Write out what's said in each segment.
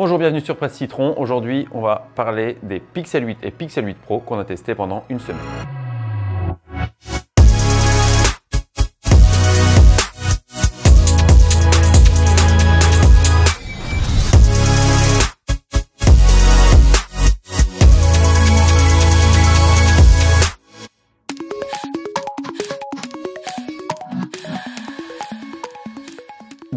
Bonjour, bienvenue sur Presse Citron. Aujourd'hui, on va parler des Pixel 8 et Pixel 8 Pro qu'on a testé pendant une semaine.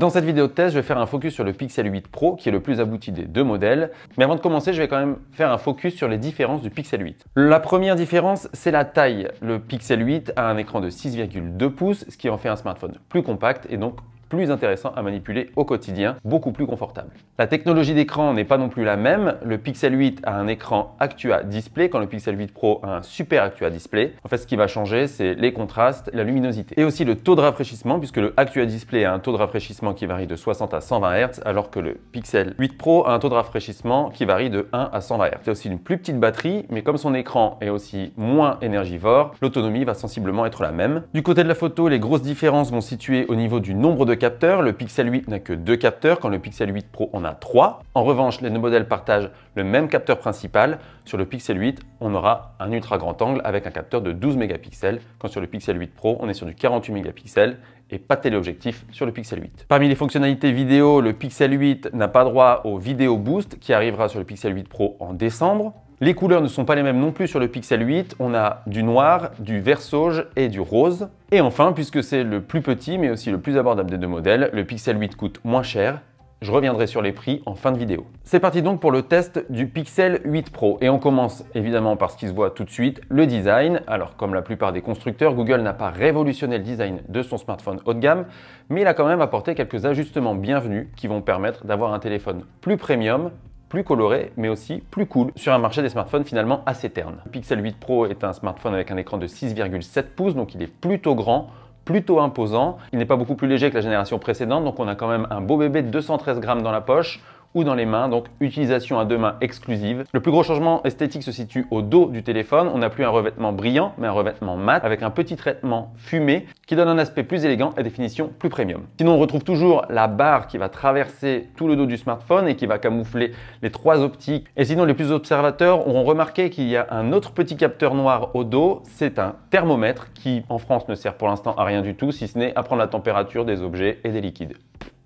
Dans cette vidéo de test, je vais faire un focus sur le Pixel 8 Pro qui est le plus abouti des deux modèles. Mais avant de commencer, je vais quand même faire un focus sur les différences du Pixel 8. La première différence, c'est la taille. Le Pixel 8 a un écran de 6,2 pouces, ce qui en fait un smartphone plus compact et donc intéressant à manipuler au quotidien, beaucoup plus confortable. La technologie d'écran n'est pas non plus la même. Le Pixel 8 a un écran Actua Display quand le Pixel 8 Pro a un super Actua Display. En fait, ce qui va changer, c'est les contrastes, la luminosité et aussi le taux de rafraîchissement puisque le Actua Display a un taux de rafraîchissement qui varie de 60 à 120 Hz alors que le Pixel 8 Pro a un taux de rafraîchissement qui varie de 1 à 120 Hz. C'est aussi une plus petite batterie, mais comme son écran est aussi moins énergivore, l'autonomie va sensiblement être la même. Du côté de la photo, les grosses différences vont se situer au niveau du nombre de le Pixel 8 n'a que deux capteurs, quand le Pixel 8 Pro en a trois. En revanche, les deux modèles partagent le même capteur principal. Sur le Pixel 8, on aura un ultra grand angle avec un capteur de 12 mégapixels, quand sur le Pixel 8 Pro, on est sur du 48 mégapixels et pas de téléobjectif sur le Pixel 8. Parmi les fonctionnalités vidéo, le Pixel 8 n'a pas droit au vidéo Boost qui arrivera sur le Pixel 8 Pro en décembre. Les couleurs ne sont pas les mêmes non plus sur le Pixel 8. On a du noir, du vert sauge et du rose. Et enfin, puisque c'est le plus petit mais aussi le plus abordable des deux modèles, le Pixel 8 coûte moins cher. Je reviendrai sur les prix en fin de vidéo. C'est parti donc pour le test du Pixel 8 Pro. Et on commence évidemment par ce qui se voit tout de suite, le design. Alors comme la plupart des constructeurs, Google n'a pas révolutionné le design de son smartphone haut de gamme, mais il a quand même apporté quelques ajustements bienvenus qui vont permettre d'avoir un téléphone plus premium plus coloré, mais aussi plus cool sur un marché des smartphones finalement assez terne. Pixel 8 Pro est un smartphone avec un écran de 6,7 pouces, donc il est plutôt grand, plutôt imposant. Il n'est pas beaucoup plus léger que la génération précédente, donc on a quand même un beau bébé de 213 grammes dans la poche ou dans les mains, donc utilisation à deux mains exclusive. Le plus gros changement esthétique se situe au dos du téléphone. On n'a plus un revêtement brillant, mais un revêtement mat avec un petit traitement fumé qui donne un aspect plus élégant et définition plus premium. Sinon, on retrouve toujours la barre qui va traverser tout le dos du smartphone et qui va camoufler les trois optiques. Et sinon, les plus observateurs auront remarqué qu'il y a un autre petit capteur noir au dos. C'est un thermomètre qui, en France, ne sert pour l'instant à rien du tout, si ce n'est à prendre la température des objets et des liquides.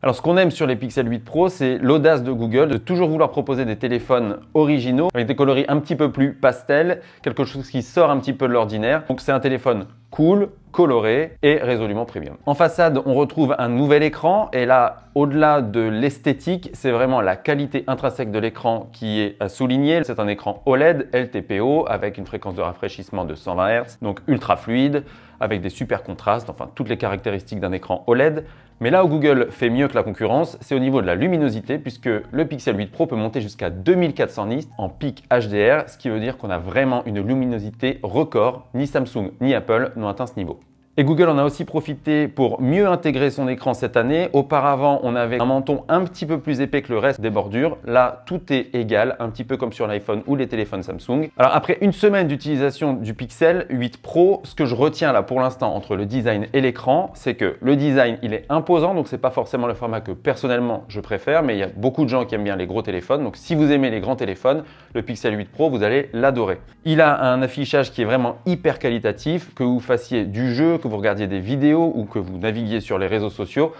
Alors ce qu'on aime sur les Pixel 8 Pro, c'est l'audace de Google de toujours vouloir proposer des téléphones originaux avec des coloris un petit peu plus pastel, quelque chose qui sort un petit peu de l'ordinaire. Donc c'est un téléphone cool, coloré et résolument premium. En façade, on retrouve un nouvel écran et là, au-delà de l'esthétique, c'est vraiment la qualité intrinsèque de l'écran qui est à souligner. C'est un écran OLED LTPO avec une fréquence de rafraîchissement de 120 Hz, donc ultra fluide, avec des super contrastes, enfin toutes les caractéristiques d'un écran OLED. Mais là où Google fait mieux que la concurrence, c'est au niveau de la luminosité puisque le Pixel 8 Pro peut monter jusqu'à 2400 nits en pic HDR, ce qui veut dire qu'on a vraiment une luminosité record. Ni Samsung ni Apple n'ont atteint ce niveau. Et Google en a aussi profité pour mieux intégrer son écran cette année. Auparavant, on avait un menton un petit peu plus épais que le reste des bordures. Là, tout est égal, un petit peu comme sur l'iPhone ou les téléphones Samsung. Alors après une semaine d'utilisation du Pixel 8 Pro, ce que je retiens là pour l'instant entre le design et l'écran, c'est que le design, il est imposant, donc c'est pas forcément le format que personnellement je préfère, mais il y a beaucoup de gens qui aiment bien les gros téléphones. Donc si vous aimez les grands téléphones, le Pixel 8 Pro, vous allez l'adorer. Il a un affichage qui est vraiment hyper qualitatif, que vous fassiez du jeu, que vous regardiez des vidéos ou que vous naviguiez sur les réseaux sociaux,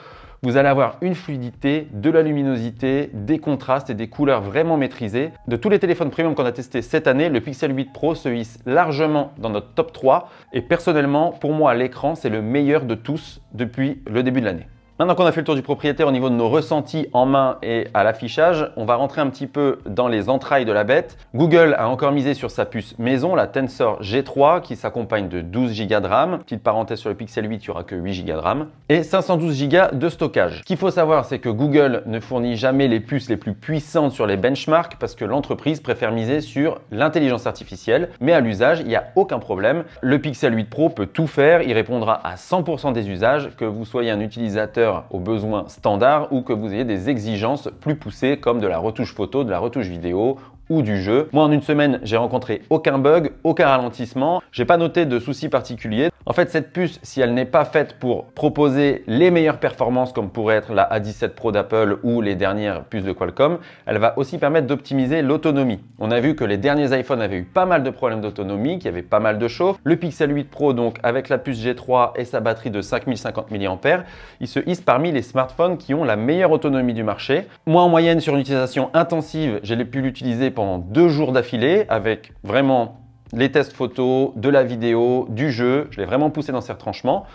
vous allez avoir une fluidité, de la luminosité, des contrastes et des couleurs vraiment maîtrisées. De tous les téléphones premium qu'on a testé cette année, le Pixel 8 Pro se hisse largement dans notre top 3 et personnellement, pour moi, l'écran, c'est le meilleur de tous depuis le début de l'année. Maintenant qu'on a fait le tour du propriétaire au niveau de nos ressentis en main et à l'affichage, on va rentrer un petit peu dans les entrailles de la bête. Google a encore misé sur sa puce maison, la Tensor G3, qui s'accompagne de 12 Go de RAM. Petite parenthèse sur le Pixel 8, il n'y aura que 8 Go de RAM. Et 512 Go de stockage. Ce qu'il faut savoir, c'est que Google ne fournit jamais les puces les plus puissantes sur les benchmarks parce que l'entreprise préfère miser sur l'intelligence artificielle. Mais à l'usage, il n'y a aucun problème. Le Pixel 8 Pro peut tout faire. Il répondra à 100% des usages, que vous soyez un utilisateur aux besoins standards ou que vous ayez des exigences plus poussées comme de la retouche photo, de la retouche vidéo du jeu. Moi en une semaine, j'ai rencontré aucun bug, aucun ralentissement, j'ai pas noté de soucis particuliers. En fait, cette puce, si elle n'est pas faite pour proposer les meilleures performances comme pourrait être la A17 Pro d'Apple ou les dernières puces de Qualcomm, elle va aussi permettre d'optimiser l'autonomie. On a vu que les derniers iphone avaient eu pas mal de problèmes d'autonomie, qu'il y avait pas mal de chauffe. Le Pixel 8 Pro donc avec la puce G3 et sa batterie de 5050 mAh, il se hisse parmi les smartphones qui ont la meilleure autonomie du marché. Moi en moyenne sur une utilisation intensive, j'ai pu l'utiliser deux jours d'affilée avec vraiment les tests photos, de la vidéo, du jeu. Je l'ai vraiment poussé dans ses retranchements.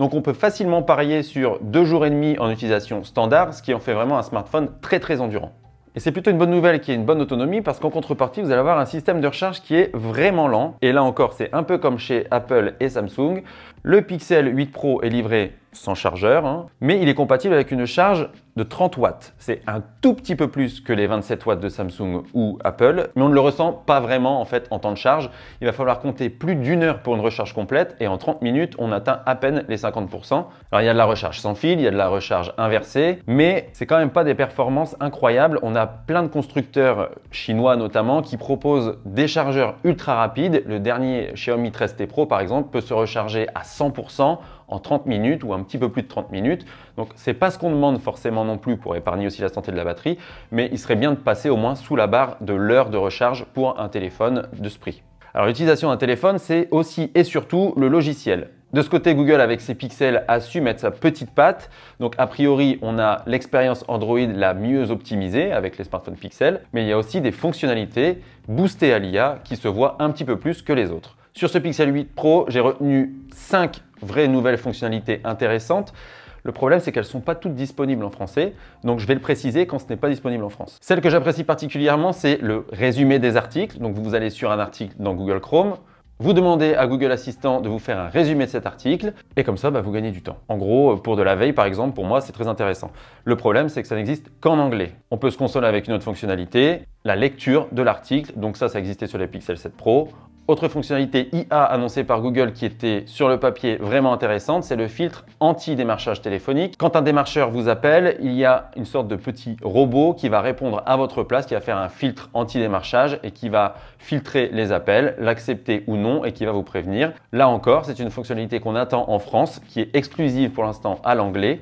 Donc on peut facilement parier sur deux jours et demi en utilisation standard, ce qui en fait vraiment un smartphone très très endurant. Et c'est plutôt une bonne nouvelle qui est une bonne autonomie parce qu'en contrepartie, vous allez avoir un système de recharge qui est vraiment lent. Et là encore, c'est un peu comme chez Apple et Samsung. Le Pixel 8 Pro est livré sans chargeur, hein. mais il est compatible avec une charge de 30 watts. C'est un tout petit peu plus que les 27 watts de Samsung ou Apple, mais on ne le ressent pas vraiment en fait en temps de charge. Il va falloir compter plus d'une heure pour une recharge complète et en 30 minutes, on atteint à peine les 50%. Alors il y a de la recharge sans fil, il y a de la recharge inversée, mais c'est quand même pas des performances incroyables. On a plein de constructeurs chinois notamment qui proposent des chargeurs ultra rapides. Le dernier Xiaomi 13T Pro par exemple peut se recharger à 100% en 30 minutes ou un petit peu plus de 30 minutes. Donc c'est pas ce qu'on demande forcément non plus pour épargner aussi la santé de la batterie, mais il serait bien de passer au moins sous la barre de l'heure de recharge pour un téléphone de ce prix. Alors l'utilisation d'un téléphone, c'est aussi et surtout le logiciel. De ce côté, Google avec ses pixels a su mettre sa petite patte. Donc a priori, on a l'expérience Android la mieux optimisée avec les smartphones pixels, mais il y a aussi des fonctionnalités boostées à l'IA qui se voient un petit peu plus que les autres. Sur ce Pixel 8 Pro, j'ai retenu 5 vraies nouvelles fonctionnalités intéressantes. Le problème, c'est qu'elles ne sont pas toutes disponibles en français, donc je vais le préciser quand ce n'est pas disponible en France. Celle que j'apprécie particulièrement, c'est le résumé des articles. Donc vous allez sur un article dans Google Chrome, vous demandez à Google Assistant de vous faire un résumé de cet article, et comme ça, bah, vous gagnez du temps. En gros, pour de la veille, par exemple, pour moi, c'est très intéressant. Le problème, c'est que ça n'existe qu'en anglais. On peut se consoler avec une autre fonctionnalité, la lecture de l'article. Donc ça, ça existait sur les Pixel 7 Pro. Autre fonctionnalité IA annoncée par Google qui était sur le papier vraiment intéressante, c'est le filtre anti-démarchage téléphonique. Quand un démarcheur vous appelle, il y a une sorte de petit robot qui va répondre à votre place, qui va faire un filtre anti-démarchage et qui va filtrer les appels, l'accepter ou non et qui va vous prévenir. Là encore, c'est une fonctionnalité qu'on attend en France, qui est exclusive pour l'instant à l'anglais.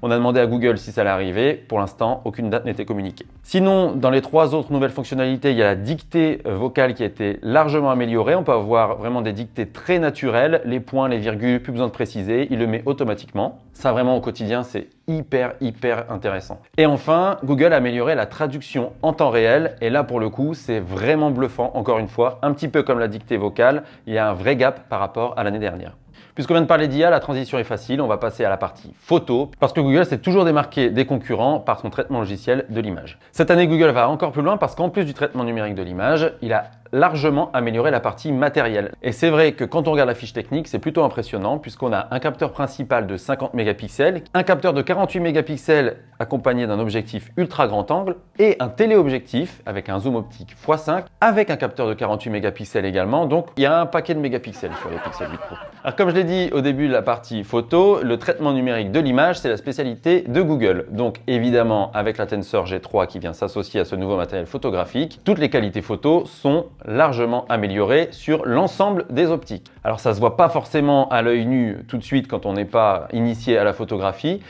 On a demandé à Google si ça allait arriver. Pour l'instant, aucune date n'était communiquée. Sinon, dans les trois autres nouvelles fonctionnalités, il y a la dictée euh, vocale qui a été largement améliorée. On peut avoir vraiment des dictées très naturelles. Les points, les virgules, plus besoin de préciser. Il le met automatiquement. Ça, vraiment, au quotidien, c'est hyper, hyper intéressant. Et enfin, Google a amélioré la traduction en temps réel. Et là, pour le coup, c'est vraiment bluffant, encore une fois. Un petit peu comme la dictée vocale, il y a un vrai gap par rapport à l'année dernière. Puisqu'on vient de parler d'IA, la transition est facile, on va passer à la partie photo, parce que Google s'est toujours démarqué des concurrents par son traitement logiciel de l'image. Cette année, Google va encore plus loin parce qu'en plus du traitement numérique de l'image, il a largement améliorer la partie matérielle. Et c'est vrai que quand on regarde la fiche technique, c'est plutôt impressionnant puisqu'on a un capteur principal de 50 mégapixels, un capteur de 48 mégapixels accompagné d'un objectif ultra grand angle et un téléobjectif avec un zoom optique x5 avec un capteur de 48 mégapixels également. Donc il y a un paquet de mégapixels sur les Pixel 8 Pro. Alors comme je l'ai dit au début de la partie photo, le traitement numérique de l'image, c'est la spécialité de Google. Donc évidemment avec la Tensor G3 qui vient s'associer à ce nouveau matériel photographique, toutes les qualités photo sont largement amélioré sur l'ensemble des optiques. Alors ça se voit pas forcément à l'œil nu tout de suite quand on n'est pas initié à la photographie,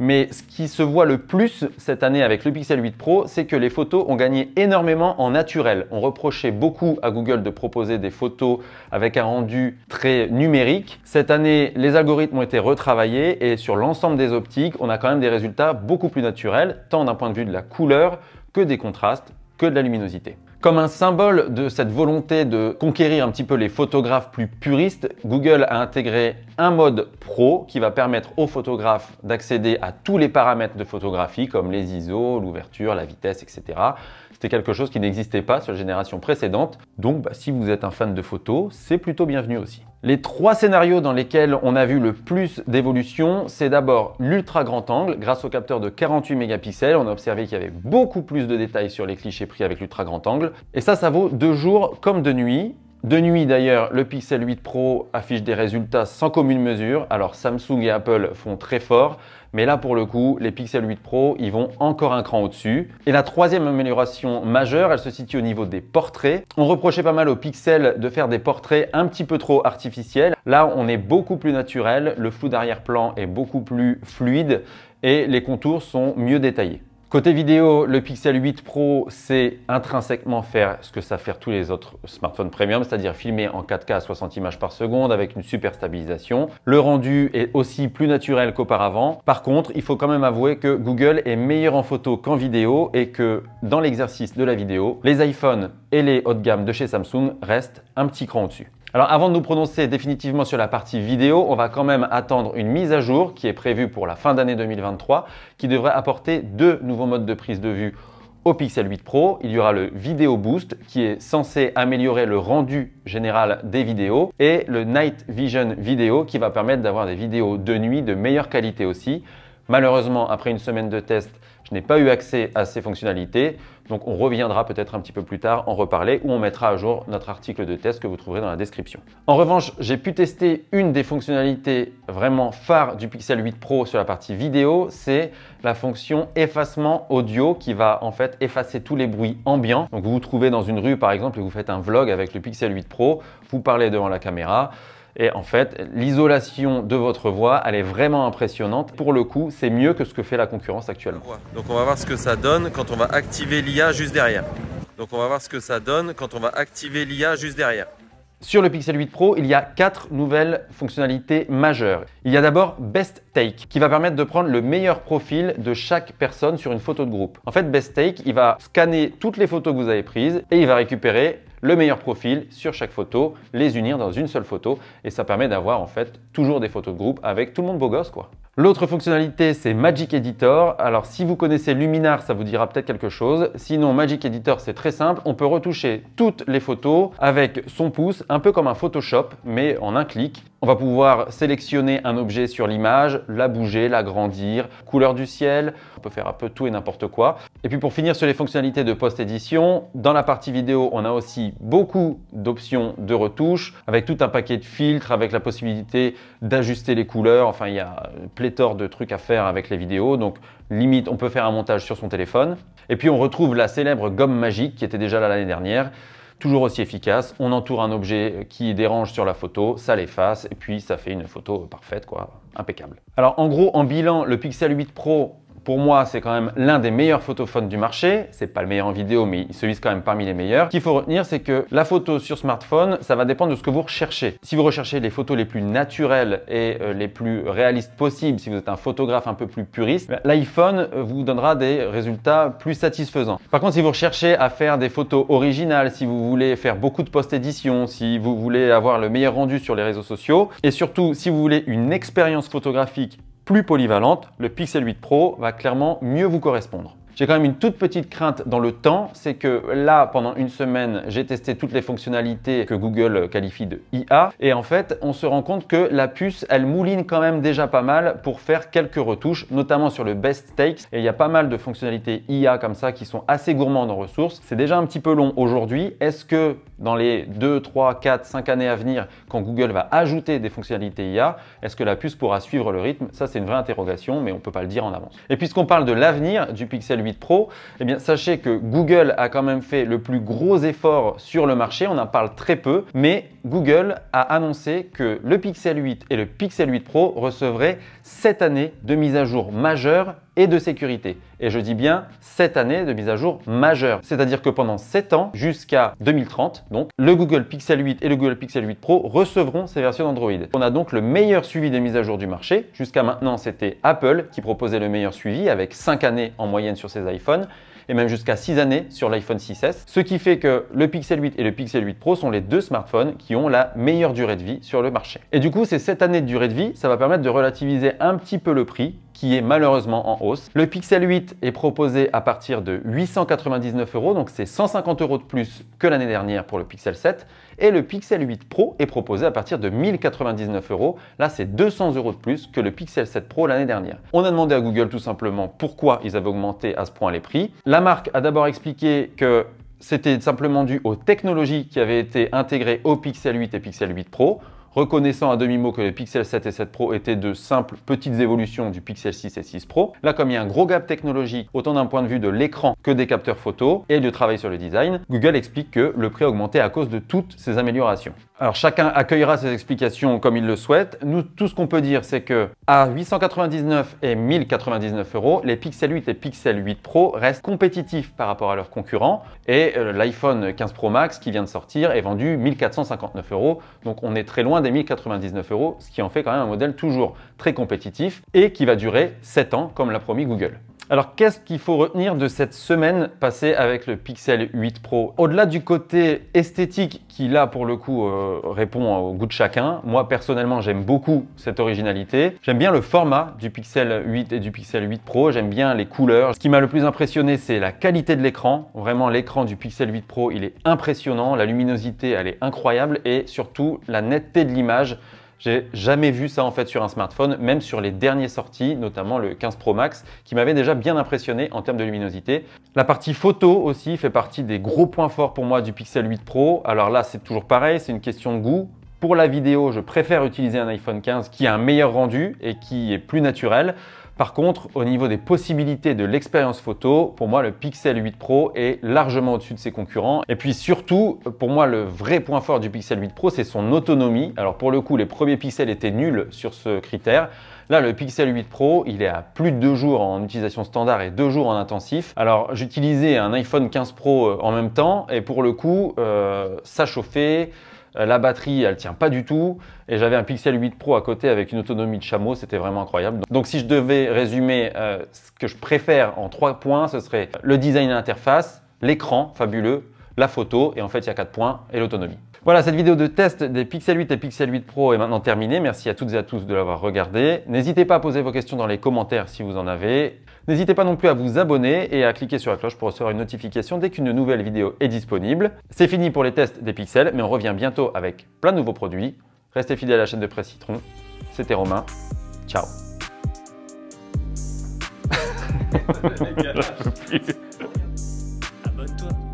mais ce qui se voit le plus cette année avec le Pixel 8 Pro, c'est que les photos ont gagné énormément en naturel. On reprochait beaucoup à Google de proposer des photos avec un rendu très numérique. Cette année, les algorithmes ont été retravaillés et sur l'ensemble des optiques, on a quand même des résultats beaucoup plus naturels, tant d'un point de vue de la couleur que des contrastes, que de la luminosité. Comme un symbole de cette volonté de conquérir un petit peu les photographes plus puristes, Google a intégré un mode pro qui va permettre aux photographes d'accéder à tous les paramètres de photographie comme les ISO, l'ouverture, la vitesse, etc c'était quelque chose qui n'existait pas sur la génération précédente. Donc, bah, si vous êtes un fan de photos, c'est plutôt bienvenu aussi. Les trois scénarios dans lesquels on a vu le plus d'évolution, c'est d'abord l'ultra grand angle. Grâce au capteur de 48 mégapixels, on a observé qu'il y avait beaucoup plus de détails sur les clichés pris avec l'ultra grand angle. Et ça, ça vaut de jour comme de nuit. De nuit d'ailleurs, le Pixel 8 Pro affiche des résultats sans commune mesure. Alors Samsung et Apple font très fort, mais là pour le coup, les Pixel 8 Pro, ils vont encore un cran au-dessus. Et la troisième amélioration majeure, elle se situe au niveau des portraits. On reprochait pas mal aux Pixel de faire des portraits un petit peu trop artificiels. Là, on est beaucoup plus naturel, le flou d'arrière-plan est beaucoup plus fluide et les contours sont mieux détaillés. Côté vidéo, le Pixel 8 Pro sait intrinsèquement faire ce que savent faire tous les autres smartphones premium, c'est-à-dire filmer en 4K à 60 images par seconde avec une super stabilisation. Le rendu est aussi plus naturel qu'auparavant. Par contre, il faut quand même avouer que Google est meilleur en photo qu'en vidéo et que dans l'exercice de la vidéo, les iPhones et les haut de gamme de chez Samsung restent un petit cran au-dessus. Alors avant de nous prononcer définitivement sur la partie vidéo, on va quand même attendre une mise à jour qui est prévue pour la fin d'année 2023 qui devrait apporter deux nouveaux modes de prise de vue au Pixel 8 Pro, il y aura le Video Boost qui est censé améliorer le rendu général des vidéos et le Night Vision Video qui va permettre d'avoir des vidéos de nuit de meilleure qualité aussi. Malheureusement, après une semaine de test, je n'ai pas eu accès à ces fonctionnalités. Donc on reviendra peut-être un petit peu plus tard en reparler ou on mettra à jour notre article de test que vous trouverez dans la description. En revanche, j'ai pu tester une des fonctionnalités vraiment phares du Pixel 8 Pro sur la partie vidéo, c'est la fonction effacement audio qui va en fait effacer tous les bruits ambiants. Donc vous vous trouvez dans une rue par exemple et vous faites un vlog avec le Pixel 8 Pro, vous parlez devant la caméra, et en fait, l'isolation de votre voix, elle est vraiment impressionnante. Pour le coup, c'est mieux que ce que fait la concurrence actuellement. Donc on va voir ce que ça donne quand on va activer l'IA juste derrière. Donc on va voir ce que ça donne quand on va activer l'IA juste derrière. Sur le Pixel 8 Pro, il y a quatre nouvelles fonctionnalités majeures. Il y a d'abord Best Take, qui va permettre de prendre le meilleur profil de chaque personne sur une photo de groupe. En fait, Best Take, il va scanner toutes les photos que vous avez prises et il va récupérer le meilleur profil sur chaque photo, les unir dans une seule photo et ça permet d'avoir en fait toujours des photos de groupe avec tout le monde beau gosse quoi. L'autre fonctionnalité, c'est Magic Editor. Alors si vous connaissez Luminar, ça vous dira peut-être quelque chose. Sinon, Magic Editor, c'est très simple. On peut retoucher toutes les photos avec son pouce, un peu comme un Photoshop, mais en un clic. On va pouvoir sélectionner un objet sur l'image, la bouger, l'agrandir, couleur du ciel, on peut faire un peu tout et n'importe quoi. Et puis pour finir sur les fonctionnalités de post-édition, dans la partie vidéo, on a aussi beaucoup d'options de retouche, avec tout un paquet de filtres, avec la possibilité d'ajuster les couleurs, enfin il y a plein pléthore de trucs à faire avec les vidéos, donc limite on peut faire un montage sur son téléphone. Et puis on retrouve la célèbre gomme magique qui était déjà là l'année dernière, toujours aussi efficace. On entoure un objet qui dérange sur la photo, ça l'efface et puis ça fait une photo parfaite, quoi, impeccable. Alors en gros, en bilan, le Pixel 8 Pro pour moi, c'est quand même l'un des meilleurs photophones du marché. C'est pas le meilleur en vidéo, mais il se vise quand même parmi les meilleurs. Ce qu'il faut retenir, c'est que la photo sur smartphone, ça va dépendre de ce que vous recherchez. Si vous recherchez les photos les plus naturelles et euh, les plus réalistes possibles, si vous êtes un photographe un peu plus puriste, ben, l'iPhone euh, vous donnera des résultats plus satisfaisants. Par contre, si vous recherchez à faire des photos originales, si vous voulez faire beaucoup de post-édition, si vous voulez avoir le meilleur rendu sur les réseaux sociaux, et surtout si vous voulez une expérience photographique plus polyvalente, le Pixel 8 Pro va clairement mieux vous correspondre. J'ai quand même une toute petite crainte dans le temps, c'est que là, pendant une semaine, j'ai testé toutes les fonctionnalités que Google qualifie de IA, et en fait, on se rend compte que la puce, elle mouline quand même déjà pas mal pour faire quelques retouches, notamment sur le best takes, et il y a pas mal de fonctionnalités IA comme ça qui sont assez gourmandes en ressources. C'est déjà un petit peu long aujourd'hui. Est-ce que dans les 2, 3, 4, 5 années à venir, quand Google va ajouter des fonctionnalités IA, est-ce que la puce pourra suivre le rythme Ça, c'est une vraie interrogation, mais on ne peut pas le dire en avance. Et puisqu'on parle de l'avenir du Pixel 8, Pro, eh bien sachez que Google a quand même fait le plus gros effort sur le marché, on en parle très peu, mais Google a annoncé que le Pixel 8 et le Pixel 8 Pro recevraient cette année de mise à jour majeure de sécurité. Et je dis bien sept années de mise à jour majeure. C'est-à-dire que pendant sept ans, jusqu'à 2030, donc, le Google Pixel 8 et le Google Pixel 8 Pro recevront ces versions d'Android. On a donc le meilleur suivi des mises à jour du marché. Jusqu'à maintenant, c'était Apple qui proposait le meilleur suivi avec cinq années en moyenne sur ses iPhones et même jusqu'à six années sur l'iPhone 6S. Ce qui fait que le Pixel 8 et le Pixel 8 Pro sont les deux smartphones qui ont la meilleure durée de vie sur le marché. Et du coup, ces 7 années de durée de vie, ça va permettre de relativiser un petit peu le prix qui est malheureusement en hausse. Le Pixel 8 est proposé à partir de 899 euros, donc c'est 150 euros de plus que l'année dernière pour le Pixel 7. Et le Pixel 8 Pro est proposé à partir de 1099 euros. Là, c'est 200 euros de plus que le Pixel 7 Pro l'année dernière. On a demandé à Google tout simplement pourquoi ils avaient augmenté à ce point les prix. La marque a d'abord expliqué que c'était simplement dû aux technologies qui avaient été intégrées au Pixel 8 et Pixel 8 Pro reconnaissant à demi-mot que les Pixel 7 et 7 Pro étaient de simples petites évolutions du Pixel 6 et 6 Pro. Là, comme il y a un gros gap technologique, autant d'un point de vue de l'écran que des capteurs photo et de travail sur le design, Google explique que le prix a augmenté à cause de toutes ces améliorations. Alors chacun accueillera ses explications comme il le souhaite. Nous, tout ce qu'on peut dire, c'est que à 899 et 1099 euros, les Pixel 8 et Pixel 8 Pro restent compétitifs par rapport à leurs concurrents et euh, l'iPhone 15 Pro Max qui vient de sortir est vendu 1459 euros. Donc on est très loin des 1099 euros, ce qui en fait quand même un modèle toujours très compétitif et qui va durer 7 ans comme l'a promis Google. Alors qu'est-ce qu'il faut retenir de cette semaine passée avec le Pixel 8 Pro Au-delà du côté esthétique qui là pour le coup euh, répond au goût de chacun, moi personnellement j'aime beaucoup cette originalité. J'aime bien le format du Pixel 8 et du Pixel 8 Pro, j'aime bien les couleurs. Ce qui m'a le plus impressionné c'est la qualité de l'écran. Vraiment l'écran du Pixel 8 Pro il est impressionnant, la luminosité elle est incroyable et surtout la netteté de l'image j'ai jamais vu ça en fait sur un smartphone, même sur les dernières sorties, notamment le 15 Pro Max, qui m'avait déjà bien impressionné en termes de luminosité. La partie photo aussi fait partie des gros points forts pour moi du Pixel 8 Pro. Alors là, c'est toujours pareil, c'est une question de goût. Pour la vidéo, je préfère utiliser un iPhone 15 qui a un meilleur rendu et qui est plus naturel. Par contre, au niveau des possibilités de l'expérience photo, pour moi, le Pixel 8 Pro est largement au-dessus de ses concurrents. Et puis surtout, pour moi, le vrai point fort du Pixel 8 Pro, c'est son autonomie. Alors pour le coup, les premiers pixels étaient nuls sur ce critère. Là, le Pixel 8 Pro, il est à plus de deux jours en utilisation standard et deux jours en intensif. Alors j'utilisais un iPhone 15 Pro euh, en même temps, et pour le coup, euh, ça chauffait, euh, la batterie elle tient pas du tout et j'avais un Pixel 8 Pro à côté avec une autonomie de chameau, c'était vraiment incroyable. Donc si je devais résumer euh, ce que je préfère en trois points, ce serait le design et l'interface, l'écran fabuleux, la photo et en fait il y a quatre points et l'autonomie. Voilà, cette vidéo de test des Pixel 8 et Pixel 8 Pro est maintenant terminée. Merci à toutes et à tous de l'avoir regardé. N'hésitez pas à poser vos questions dans les commentaires si vous en avez. N'hésitez pas non plus à vous abonner et à cliquer sur la cloche pour recevoir une notification dès qu'une nouvelle vidéo est disponible. C'est fini pour les tests des pixels, mais on revient bientôt avec plein de nouveaux produits. Restez fidèles à la chaîne de Presse Citron. C'était Romain. Ciao.